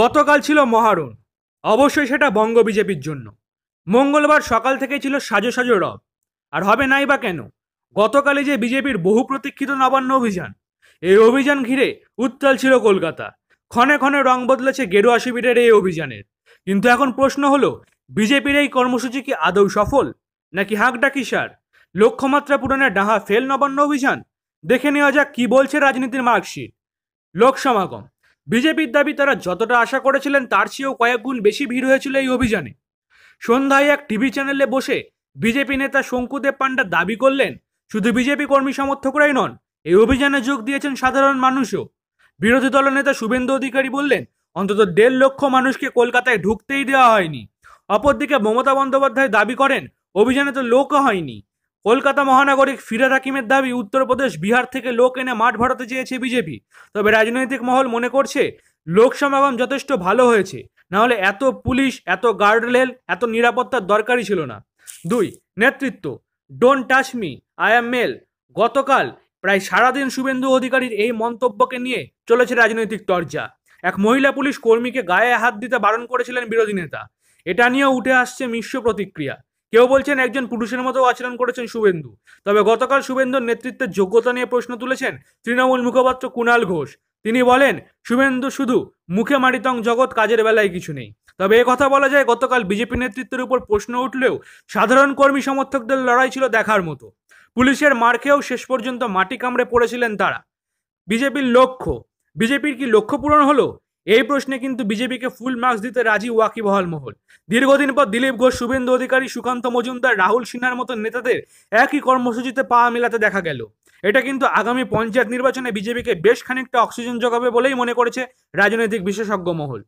গতকাল ছিল মহারণ অবশ্যই সেটা বঙ্গ বিজেপির জন্য মঙ্গলবার সকাল থেকে ছিল সাজো সাজো রব আর হবে নাই বা কেন গতকালই যে বিজেপির বহু প্রতীক্ষিত নবান্ন অভিযান এই অভিযান ঘিরে উত্তাল ছিল কলকাতা ক্ষণে ক্ষণে রং বদলেছে গেরুয়া শিবিরের এই অভিযানের কিন্তু এখন প্রশ্ন হলো বিজেপির এই কর্মসূচি কি আদৌ সফল নাকি ডাকি কিসার লক্ষ্যমাত্রা পূরণে ডাহা ফেল নবান্ন অভিযান দেখে নেওয়া যাক কি বলছে রাজনীতির মার্কশিট লোকসমাগম বিজেপির দাবি তারা যতটা আশা করেছিলেন তার চেয়েও কয়েক গুণ বেশি ভিড় হয়েছিল এই অভিযানে সন্ধ্যায় এক টিভি চ্যানেলে বসে বিজেপি নেতা শঙ্কুদেব পাণ্ডা দাবি করলেন শুধু বিজেপি কর্মী সমর্থকরাই নন এই অভিযানে যোগ দিয়েছেন সাধারণ মানুষও বিরোধী দলনেতা শুভেন্দু অধিকারী বললেন অন্তত দেড় লক্ষ মানুষকে কলকাতায় ঢুকতেই দেওয়া হয়নি অপরদিকে মমতা বন্দ্যোপাধ্যায় দাবি করেন অভিযানে তো লোকও হয়নি কলকাতা মহানগরিক ফিরাদ হাকিমের দাবি উত্তরপ্রদেশ বিহার থেকে লোক এনে মাঠ ভরাতে চেয়েছে বিজেপি তবে রাজনৈতিক মহল মনে করছে লোক সমাগম যথেষ্ট ভালো হয়েছে নাহলে এত পুলিশ এত গার্ডরেল এত নিরাপত্তার দরকারই ছিল না দুই নেতৃত্ব don't touch me I am male গতকাল প্রায় সারাদিন শুভেন্দু অধিকারীর এই মন্তব্যকে নিয়ে চলেছে রাজনৈতিক তর্জা এক মহিলা পুলিশ কর্মীকে গায়ে হাত দিতে বারণ করেছিলেন বিরোধী নেতা এটা নিয়েও উঠে আসছে মিশ্র প্রতিক্রিয়া কেউ বলছেন একজন পুরুষের মতো আচরণ করেছেন শুভেন্দু তবে গতকাল শুভেন্দুর নেতৃত্বের যোগ্যতা নিয়ে প্রশ্ন তুলেছেন তৃণমূল মুখপাত্র কুণাল ঘোষ তিনি বলেন শুভেন্দু শুধু মুখে মারিতং জগৎ কাজের বেলায় কিছু নেই তবে এ কথা বলা যায় গতকাল বিজেপি নেতৃত্বের উপর প্রশ্ন উঠলেও সাধারণ কর্মী সমর্থকদের লড়াই ছিল দেখার মতো পুলিশের মার খেয়েও শেষ পর্যন্ত মাটি কামড়ে পড়েছিলেন তারা বিজেপির লক্ষ্য বিজেপির কি লক্ষ্য পূরণ হলো এই প্রশ্নে কিন্তু বিজেপিকে ফুল মার্কস দিতে রাজি ওয়াকিবহাল মহল দীর্ঘদিন পর দিলীপ ঘোষ শুভেন্দু অধিকারী সুকান্ত মজুমদার রাহুল সিনহার মতো নেতাদের একই কর্মসূচিতে পা মেলাতে দেখা গেল এটা কিন্তু আগামী পঞ্চায়েত নির্বাচনে বিজেপিকে বেশ খানিকটা অক্সিজেন যোগাবে বলেই মনে করেছে রাজনৈতিক বিশেষজ্ঞ মহল